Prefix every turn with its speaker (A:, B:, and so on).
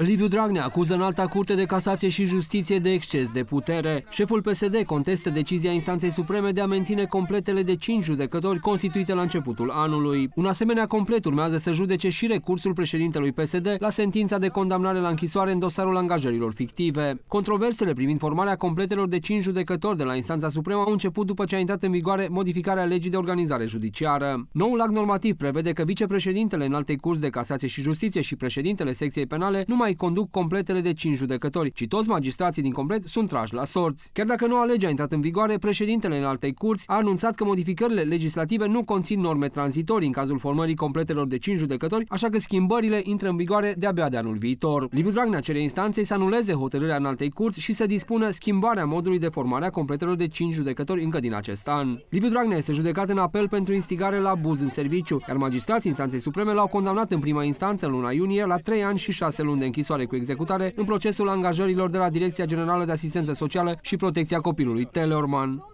A: Liviu Dragnea acuză în alta curte de casație și justiție de exces de putere. Șeful PSD contestă decizia instanței supreme de a menține completele de cinci judecători constituite la începutul anului. Un asemenea complet urmează să judece și recursul președintelui PSD la sentința de condamnare la închisoare în dosarul angajărilor fictive. Controversele privind formarea completelor de cinci judecători de la instanța supremă au început după ce a intrat în vigoare modificarea legii de organizare judiciară. Noul act normativ prevede că vicepreședintele în alte curs de casație și justiție și președintele secției penale nu mai mai conduc completele de 5 judecători, ci toți magistrații din complet sunt trași la sorți. Chiar dacă noua lege a intrat în vigoare, președintele în altei curți a anunțat că modificările legislative nu conțin norme tranzitorii în cazul formării completelor de 5 judecători, așa că schimbările intră în vigoare de-abia de anul viitor. Liviu Dragnea cere instanței să anuleze hotărârea în altei curți și să dispună schimbarea modului de formare a completelor de 5 judecători încă din acest an. Liviu Dragnea este judecat în apel pentru instigare la abuz în serviciu, iar magistrații instanței supreme l-au condamnat în prima instanță în luna iunie la 3 ani și 6 luni de închisoare închisoare cu executare în procesul angajărilor de la Direcția Generală de Asistență Socială și Protecția Copilului Teleorman.